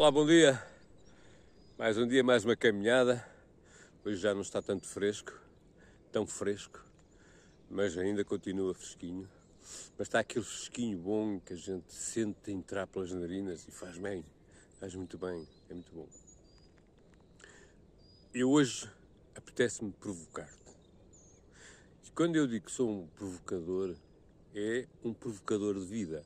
Olá, bom dia. Mais um dia, mais uma caminhada. Hoje já não está tanto fresco, tão fresco, mas ainda continua fresquinho. Mas está aquele fresquinho bom que a gente sente entrar pelas narinas e faz bem, faz muito bem, é muito bom. Eu hoje apetece-me provocar-te. E quando eu digo que sou um provocador, é um provocador de vida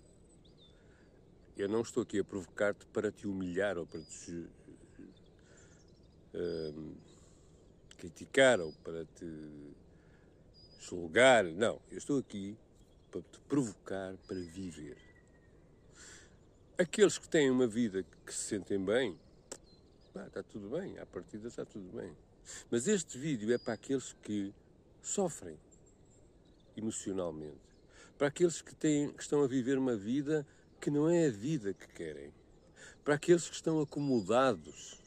eu não estou aqui a provocar-te para te humilhar ou para te uh, criticar ou para te julgar. Não, eu estou aqui para te provocar para viver. Aqueles que têm uma vida que se sentem bem, está tudo bem, à partida está tudo bem. Mas este vídeo é para aqueles que sofrem emocionalmente, para aqueles que, têm, que estão a viver uma vida que não é a vida que querem, para aqueles que estão acomodados,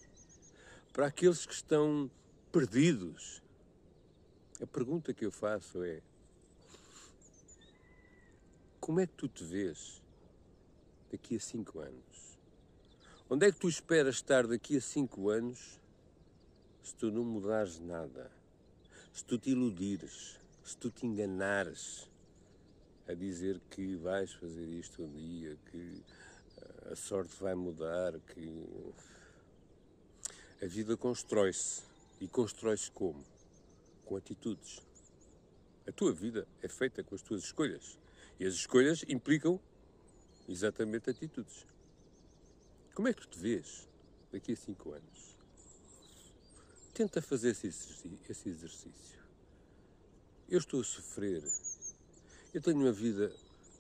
para aqueles que estão perdidos. A pergunta que eu faço é: como é que tu te vês daqui a cinco anos? Onde é que tu esperas estar daqui a cinco anos se tu não mudares nada? Se tu te iludires? Se tu te enganares? a dizer que vais fazer isto um dia, que eh, a sorte vai mudar, que a vida constrói-se e constrói-se como? Com atitudes. A tua vida é feita com as tuas escolhas e as escolhas implicam exatamente atitudes. Como é que tu te vês daqui a cinco anos? Tenta fazer esse exercício. Eu estou a sofrer eu tenho uma vida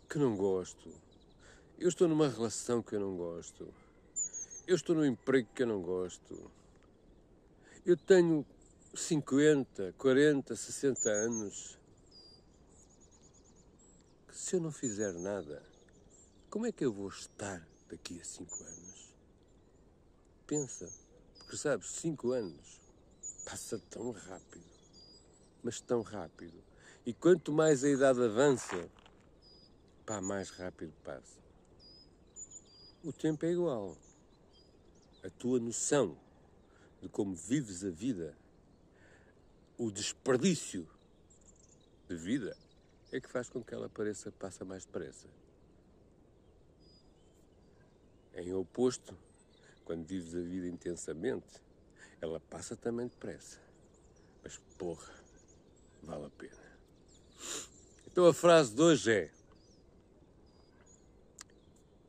que não gosto. Eu estou numa relação que eu não gosto. Eu estou num emprego que eu não gosto. Eu tenho 50, 40, 60 anos. Se eu não fizer nada, como é que eu vou estar daqui a 5 anos? Pensa, porque sabes, 5 anos passa tão rápido, mas tão rápido. E quanto mais a idade avança, pá, mais rápido passa. O tempo é igual. A tua noção de como vives a vida, o desperdício de vida, é que faz com que ela pareça passa mais depressa. Em oposto, quando vives a vida intensamente, ela passa também depressa. Mas porra, vale a pena. Então a frase de hoje é: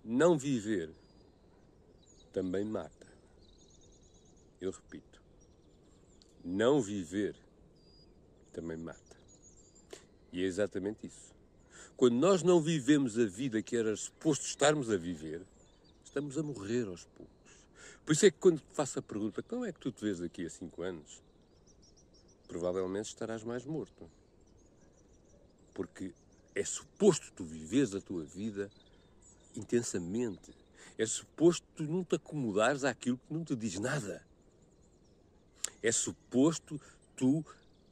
Não viver também mata. Eu repito: Não viver também mata. E é exatamente isso. Quando nós não vivemos a vida que era suposto estarmos a viver, estamos a morrer aos poucos. Por isso é que quando te faço a pergunta, como é que tu te vês daqui a 5 anos? Provavelmente estarás mais morto. Porque é suposto tu viveres a tua vida intensamente. É suposto tu não te acomodares àquilo que não te diz nada. É suposto tu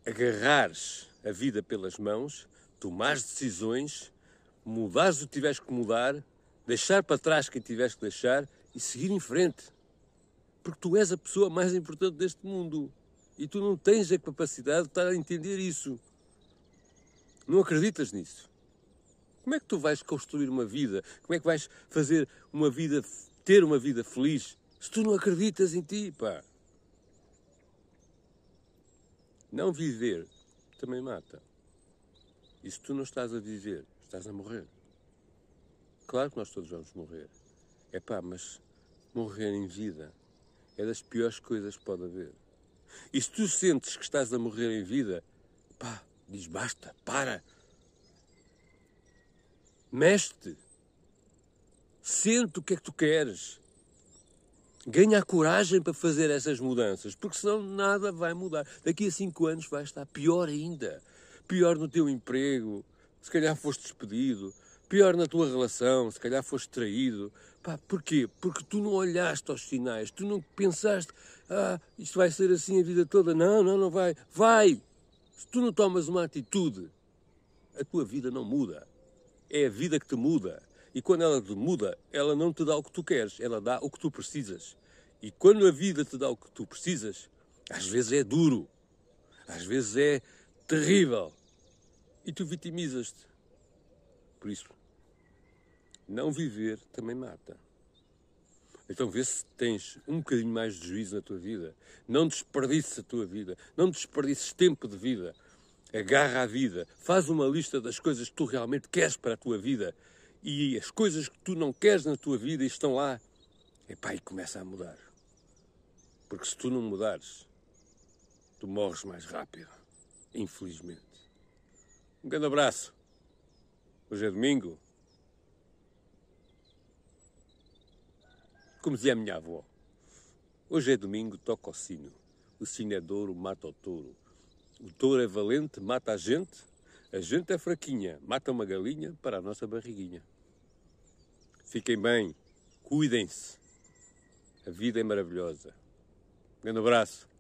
agarrares a vida pelas mãos, tomares decisões, mudares o que tiveres que mudar, deixar para trás quem tiveres que deixar e seguir em frente. Porque tu és a pessoa mais importante deste mundo e tu não tens a capacidade de estar a entender isso não acreditas nisso. Como é que tu vais construir uma vida? Como é que vais fazer uma vida, ter uma vida feliz se tu não acreditas em ti, pá? Não viver também mata. E se tu não estás a viver, estás a morrer. Claro que nós todos vamos morrer. É pá, mas morrer em vida é das piores coisas que pode haver. E se tu sentes que estás a morrer em vida, pá, Diz: basta, para. Mexe-te. Sente o que é que tu queres. Ganha a coragem para fazer essas mudanças, porque senão nada vai mudar. Daqui a cinco anos vai estar pior ainda. Pior no teu emprego, se calhar foste despedido, pior na tua relação, se calhar foste traído. Pá, porquê? Porque tu não olhaste aos sinais, tu não pensaste, ah, isto vai ser assim a vida toda. Não, não, não vai. Vai! Se tu não tomas uma atitude, a tua vida não muda. É a vida que te muda. E quando ela te muda, ela não te dá o que tu queres, ela dá o que tu precisas. E quando a vida te dá o que tu precisas, às vezes é duro, às vezes é terrível. E tu vitimizas-te. Por isso, não viver também mata. Então vê se tens um bocadinho mais de juízo na tua vida. Não desperdices a tua vida. Não desperdices tempo de vida. Agarra a vida. Faz uma lista das coisas que tu realmente queres para a tua vida. E as coisas que tu não queres na tua vida e estão lá. Epá, e começa a mudar. Porque se tu não mudares, tu morres mais rápido. Infelizmente. Um grande abraço. Hoje é domingo. Como dizia a minha avó, hoje é domingo, toca o sino. O sino é douro, mata o touro. O touro é valente, mata a gente. A gente é fraquinha, mata uma galinha para a nossa barriguinha. Fiquem bem, cuidem-se. A vida é maravilhosa. Um grande abraço.